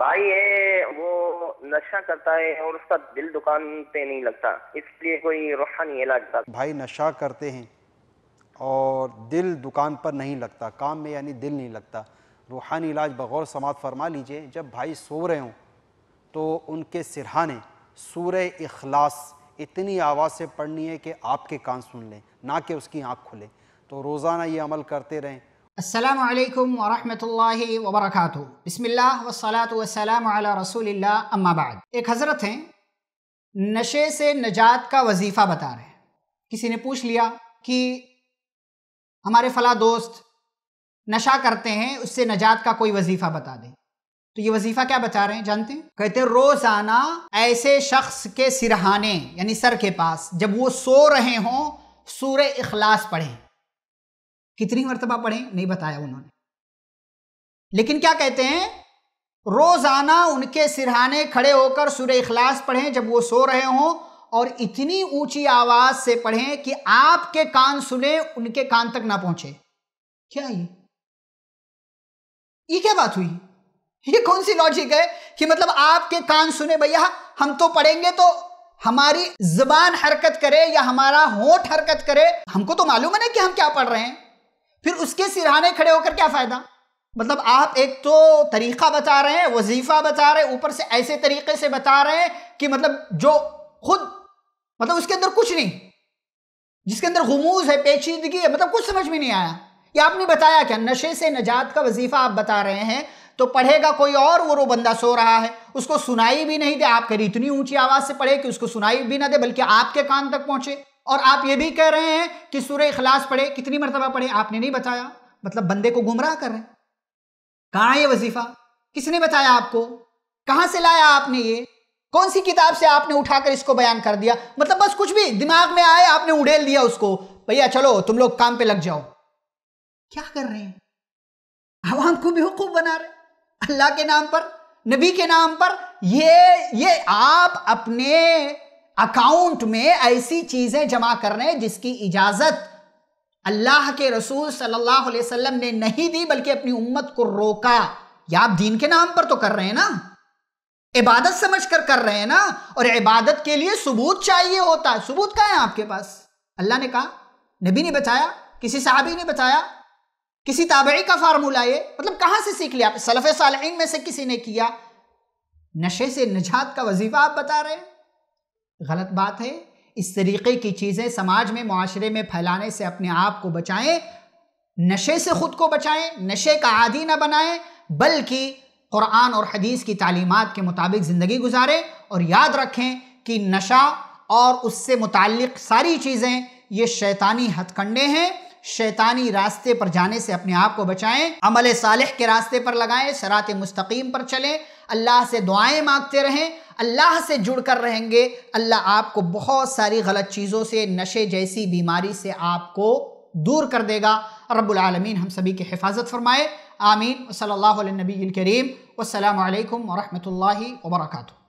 भाई ये वो नशा करता है और उसका दिल दुकान पे नहीं लगता इसलिए कोई रूहानी इलाज था भाई नशा करते हैं और दिल दुकान पर नहीं लगता काम में यानी दिल नहीं लगता रूहानी इलाज बगौर समात फरमा लीजिए जब भाई सो रहे हों तो उनके सिरहाने सूर्य इखलास इतनी आवाज़ से पढ़नी है कि आपके कान सुन लें ना कि उसकी आँख खुलें तो रोज़ाना ये अमल करते रहें असलकम वरहमल वबरक बसमिल्ल वसलात वसलाम रसूल अम्माबाद एक हज़रत हैं नशे से नजात का वजीफ़ा बता रहे हैं किसी ने पूछ लिया कि हमारे फ़ला दोस्त नशा करते हैं उससे नजात का कोई वजीफ़ा बता दें तो ये वजीफ़ा क्या बता रहे हैं जानते हैं कहते हैं रोज़ाना ऐसे शख्स के सिरहाने यानी सर के पास जब वो सो रहे हों सूर अखलास पढ़ें कितनी मरतबा पढ़े नहीं बताया उन्होंने लेकिन क्या कहते हैं रोजाना उनके सिरहाने खड़े होकर सुर इखलास पढ़ें जब वो सो रहे हों और इतनी ऊंची आवाज से पढ़ें कि आपके कान सुने उनके कान तक ना पहुंचे क्या ये ये क्या बात हुई ये कौन सी लॉजिक है कि मतलब आपके कान सुने भैया हम तो पढ़ेंगे तो हमारी जबान हरकत करे या हमारा होठ हरकत करे हमको तो मालूम है ना कि हम क्या पढ़ रहे हैं फिर उसके सिराने खड़े होकर क्या फ़ायदा मतलब आप एक तो तरीक़ा बता रहे हैं वजीफ़ा बता रहे हैं ऊपर से ऐसे तरीके से बता रहे हैं कि मतलब जो खुद मतलब उसके अंदर कुछ नहीं जिसके अंदर गमूज है पेचीदगी है मतलब कुछ समझ में नहीं आया ये आपने बताया क्या नशे से नजात का वजीफ़ा आप बता रहे हैं तो पढ़ेगा कोई और वो रो बंदा सो रहा है उसको सुनाई भी नहीं दे आप करी इतनी ऊंची आवाज़ से पढ़े कि उसको सुनाई भी ना दे बल्कि आपके कान तक पहुंचे और आप ये भी कह रहे हैं कि सूर्य इखलास पढ़े कितनी मरतबा पढ़े आपने नहीं बताया मतलब बंदे को गुमराह कर रहे हैं कहाँ ये वजीफा किसने बताया आपको कहाँ से लाया आपने ये कौन सी किताब से आपने उठाकर इसको बयान कर दिया मतलब बस कुछ भी दिमाग में आए आपने उड़ेल दिया उसको भैया चलो तुम लोग काम पे लग जाओ क्या कर रहे हैं आवाम को बेवकूफ बना रहे अल्लाह के नाम पर नबी के नाम पर ये ये आप अपने अकाउंट में ऐसी चीजें जमा कर रहे हैं जिसकी इजाजत अल्लाह के रसूल सल्लल्लाहु अलैहि वसल्लम ने नहीं दी बल्कि अपनी उम्मत को रोका या आप दीन के नाम पर तो कर रहे हैं ना इबादत समझ कर कर रहे हैं ना और इबादत के लिए सबूत चाहिए होता है सबूत क्या है आपके पास अल्लाह ने कहा नबी ने बताया किसी साहबी ने बताया किसी ताबड़ी का फार्मूला ये मतलब कहाँ से सीख लिया आप सलफ़ साल में से किसी ने किया नशे से निजात का वजीफा आप बता रहे हैं गलत बात है इस तरीके की चीज़ें समाज में माशरे में फैलाने से अपने आप को बचाएं नशे से ख़ुद को बचाएं नशे का आदि ना बनाएं बल्कि क़ुरान और हदीस की तालीमत के मुताबिक ज़िंदगी गुजारें और याद रखें कि नशा और उससे मुतक सारी चीज़ें ये शैतानी हथकंडे हैं शैतानी रास्ते पर जाने से अपने आप को बचाएं अमल सालह के रास्ते पर लगाएं सरात मुस्तकीम पर चलें अल्लाह से दुआएं मांगते रहें अल्लाह से जुड़कर रहेंगे अल्लाह आपको बहुत सारी गलत चीज़ों से नशे जैसी बीमारी से आपको दूर कर देगा रबालमीन हम सभी की हिफाजत फरमाए आमीन सल्ला नबी करीम वालकम वरहमल वर्का